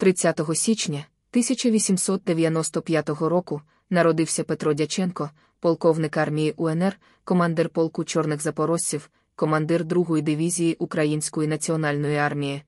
30 січня 1895 року народився Петро Дяченко, полковник армії УНР, командир полку чорних запорожців, командир 2-ї дивізії Української національної армії,